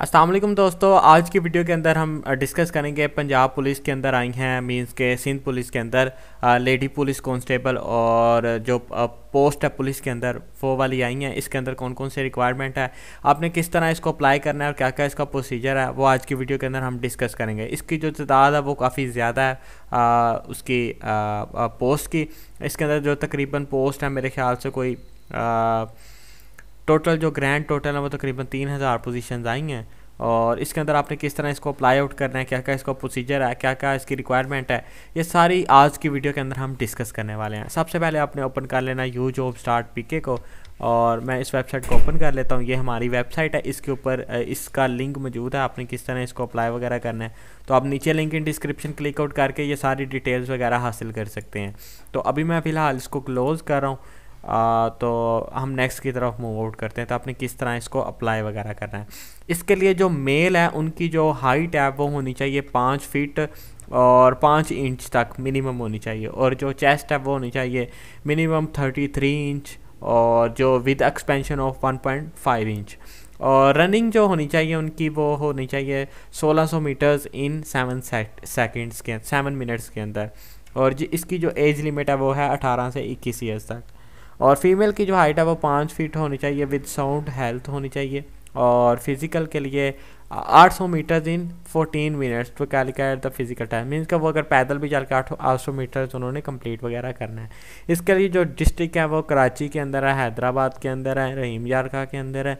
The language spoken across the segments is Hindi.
असलम दोस्तों आज की वीडियो के अंदर हम डिस्कस करेंगे पंजाब पुलिस के अंदर आई हैं मींस के सिंध पुलिस के अंदर लेडी पुलिस कांस्टेबल और जो पोस्ट है पुलिस के अंदर वो वाली आई हैं इसके अंदर कौन कौन से रिक्वायरमेंट है आपने किस तरह इसको अप्लाई करना है और क्या क्या इसका प्रोसीजर है वो आज की वीडियो के अंदर हम डिस्कस करेंगे इसकी जो तादाद है वो काफ़ी ज़्यादा है आ, उसकी आ, आ, पोस्ट की इसके अंदर जो तकरीबन पोस्ट है मेरे ख्याल से कोई आ, टोटल जो ग्रैंड टोटल है वो तकरीबन तीन हज़ार पोजीशन आई हैं और इसके अंदर आपने किस तरह इसको अप्लाई आउट करना है क्या क्या इसका प्रोसीजर है क्या क्या इसकी रिक्वायरमेंट है ये सारी आज की वीडियो के अंदर हम डिस्कस करने वाले हैं सबसे पहले आपने ओपन कर लेना यू जॉब स्टार्ट पीके को और मैं इस वेबसाइट को ओपन कर लेता हूँ ये हमारी वेबसाइट है इसके ऊपर इसका लिंक मौजूद है आपने किस तरह इसको अप्लाई वगैरह करना है तो आप नीचे link in description click out करके ये सारी डिटेल्स वगैरह हासिल कर सकते हैं तो अभी मैं फ़िलहाल इसको क्लोज़ कर रहा हूँ आ, तो हम नेक्स्ट की तरफ मूव आउट करते हैं तो आपने किस तरह इसको अप्लाई वगैरह करना है इसके लिए जो मेल है उनकी जो हाइट है वो होनी चाहिए पाँच फीट और पाँच इंच तक मिनिमम होनी चाहिए और जो चेस्ट है वो होनी चाहिए मिनिमम थर्टी थ्री इंच और जो with expansion of one point five inch और रनिंग जो होनी चाहिए उनकी वो होनी चाहिए सोलह सौ मीटर्स इन सेवन सेकेंड्स के सेवन मिनट्स के अंदर और जी इसकी जो एज लिमिट है वो है अठारह से इक्कीस ईयर्स तक और फीमेल की जो हाइट है वो पाँच फीट होनी चाहिए विद साउंड हेल्थ होनी चाहिए और फिज़िकल के लिए 800 मीटर्स इन 14 मिनट्स तो क्या लिखा है द फिजिकल टाइम मीन्स का वो अगर पैदल भी चल के आठ आठ सौ मीटर्स उन्होंने कंप्लीट वगैरह करना है इसके लिए जो डिस्ट्रिक्ट है वो कराची के अंदर है हैदराबाद के अंदर है रहीम यारखा के अंदर है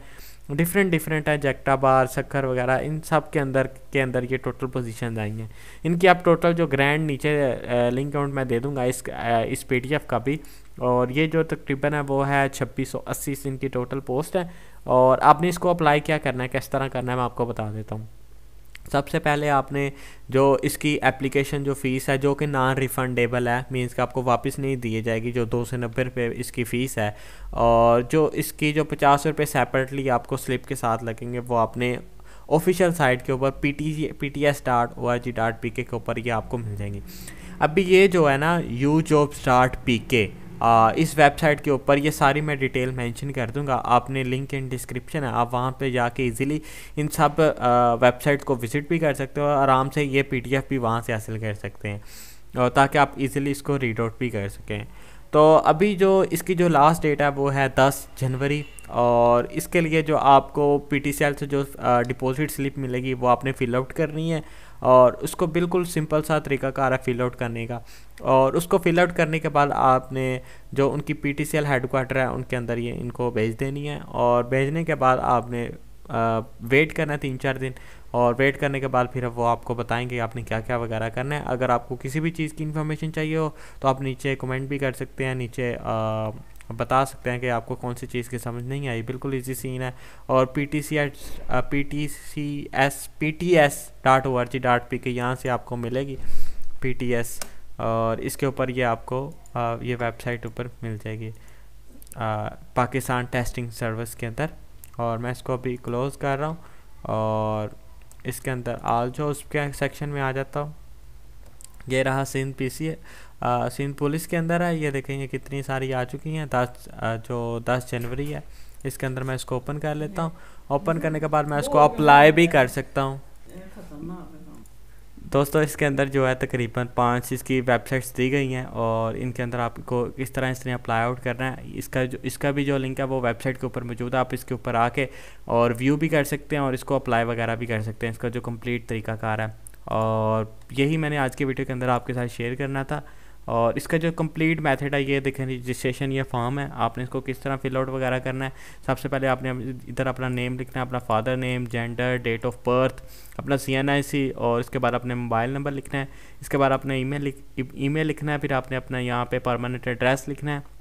डिफरेंट डिफरेंट है जैक्टाबार सखर वगैरह इन सब के अंदर के अंदर ये टोटल पोजीशन आई हैं इनकी आप टोटल जो ग्रैंड नीचे लिंक अकाउंट मैं दे दूंगा इस इस पी का भी और ये जो तकरीबन है वो है छब्बीस सौ अस्सी इनकी टोटल पोस्ट है और आपने इसको अप्लाई क्या करना है किस तरह करना है मैं आपको बता देता हूँ सबसे पहले आपने जो इसकी एप्लीकेशन जो फ़ीस है जो कि नॉन रिफंडेबल है मींस कि आपको वापस नहीं दी जाएगी जो दो सौ नब्बे रुपये इसकी फ़ीस है और जो इसकी जो पचास रुपये सेपरेटली आपको स्लिप के साथ लगेंगे वो आपने ऑफिशियल साइट के ऊपर P T P T S dot O R G dot P K ऊपर ये आपको मिल जाएंगी अभी ये जो है ना यू जॉब स्टार्ट पी के आ, इस वेबसाइट के ऊपर ये सारी मैं डिटेल मेंशन कर दूंगा आपने लिंक इन डिस्क्रिप्शन है आप वहाँ पे जाके इजीली इन सब वेबसाइट को विज़िट भी कर सकते हो और आराम से ये पीडीएफ भी वहाँ से हासिल कर सकते हैं और ताकि आप इजीली इसको रीड आउट भी कर सकें तो अभी जो इसकी जो लास्ट डेट है वो है दस जनवरी और इसके लिए जो आपको पी से जो डिपॉजिट स्लिप मिलेगी वो आपने फिलआउट करनी है और उसको बिल्कुल सिंपल सा तरीका कार है फिल आउट करने का और उसको फिल आउट करने के बाद आपने जो उनकी P T C L headquarter है उनके अंदर ये इनको भेज देनी है और भेजने के बाद आपने वेट करना है तीन चार दिन और वेट करने के बाद फिर वो आपको बताएंगे आपने क्या क्या वगैरह करना है अगर आपको किसी भी चीज़ की इन्फॉर्मेशन चाहिए हो तो आप नीचे कमेंट भी कर सकते हैं नीचे आ, बता सकते हैं कि आपको कौन सी चीज़ की समझ नहीं आई बिल्कुल ईजी सीन है और P T C at P T C S P T S dot O R G dot P K यहाँ से आपको मिलेगी पी टी एस और इसके ऊपर ये आपको आ, ये वेबसाइट ऊपर मिल जाएगी पाकिस्तान टेस्टिंग सर्विस के अंदर और मैं इसको अभी क्लोज़ कर रहा हूँ और इसके अंदर आल जो उसके सेक्शन में आ जाता हूँ ये रहा Sindh P C Sindh police के अंदर है ये देखेंगे कितनी सारी आ चुकी हैं दस जो दस जनवरी है इसके अंदर मैं इसको ओपन कर लेता हूँ ओपन करने के बाद मैं इसको अप्लाई भी कर सकता हूँ दोस्तों इसके अंदर जो है तकरीबन पाँच इसकी वेबसाइट्स दी गई हैं और इनके अंदर आपको किस तरह इस तरह अप्लाई आउट करना है इसका जो इसका भी जो लिंक है वो वेबसाइट के ऊपर मौजूद है आप इसके ऊपर आके और व्यू भी कर सकते हैं और इसको अप्लाई वगैरह भी कर सकते हैं इसका जो कम्प्लीट तरीकाकार है और यही मैंने आज के वीडियो के अंदर आपके साथ शेयर करना था और इसका जो कंप्लीट मेथड है ये देखें रजिस्ट्रेशन ये फॉर्म है आपने इसको किस तरह फिल आउट वगैरह करना है सबसे पहले आपने इधर अपना नेम लिखना है अपना father name gender date of birth अपना सी एन आई सी और इसके बाद अपने मोबाइल नंबर लिखना है इसके बाद अपने ई मेल ई मेल लिखना है फिर आपने अपना यहाँ पर परमानेंट एड्रेस लिखना है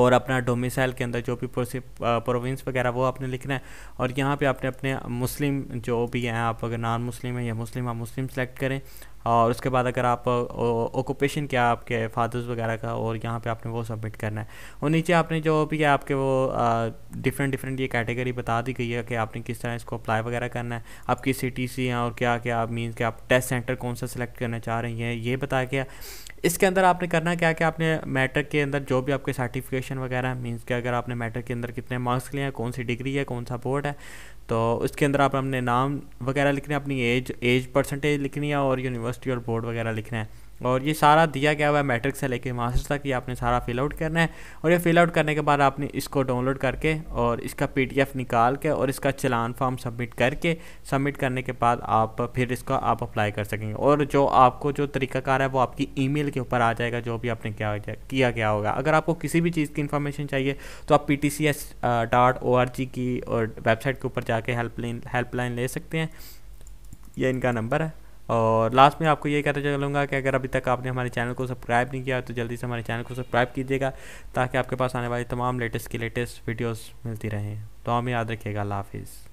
और अपना डोमिसाइल के अंदर जो भी प्रोविंस वगैरह वो आपने लिखना है और यहाँ पे आपने अपने मुस्लिम जो भी हैं आप अगर नॉन मुस्लिम हैं या मुस्लिम आप मुस्लिम सेलेक्ट करें और उसके बाद अगर आप ऑक्यूपेशन क्या आपके फादर्स वगैरह का और यहाँ पे आपने वो सबमिट करना है और नीचे आपने जो भी है आपके वो डिफरेंट डिफरेंट ये कैटेगरी बता दी गई है कि आपने किस तरह इसको अप्लाई वगैरह करना है आपकी सी सिटी सी हैं और क्या क्या आप मीन्स कि आप टेस्ट सेंटर कौन सा सिलेक्ट करना चाह रही हैं ये बताया गया इसके अंदर आपने करना क्या कि आपने मैट्रिक के अंदर जो भी आपके सर्टिफिकेशन वगैरह मीन्स कि अगर आपने मैट्रिक के अंदर कितने मार्क्स लिए हैं कौन सी डिग्री है कौन सा बोर्ड है तो उसके अंदर आप अपने नाम वगैरह लिखने अपनी एज एज परसेंटेज लिखनी है और यूनिवर्सिटी और बोर्ड वगैरह लिखना है और ये सारा दिया गया हुआ है मैट्रिक से लेके मास्टर तक ये आपने सारा फिल आउट करना है और ये फिल आउट करने के बाद आपने इसको डाउनलोड करके और इसका पीडीएफ निकाल के और इसका चलान फॉर्म सबमिट करके सबमिट करने के बाद आप फिर इसका आप अप्लाई कर सकेंगे और जो आपको जो तरीकाकार है वो आपकी ईमेल के ऊपर आ जाएगा जो भी आपने क्या किया गया होगा अगर आपको किसी भी चीज़ की इन्फॉर्मेशन चाहिए तो आप पी डॉट ओ की और वेबसाइट के ऊपर जाके हेल्पलाइन हेल्पलाइन ले सकते हैं ये इनका नंबर है और लास्ट में आपको ये कहना चलूँगा कि अगर अभी तक आपने हमारे चैनल को सब्सक्राइब नहीं किया तो जल्दी से हमारे चैनल को सब्सक्राइब कीजिएगा ताकि आपके पास आने वाली तमाम लेटेस्ट की लेटेस्ट वीडियोज़ मिलती रहें तो हमें याद रखिएगा अल्लाह हाफिज़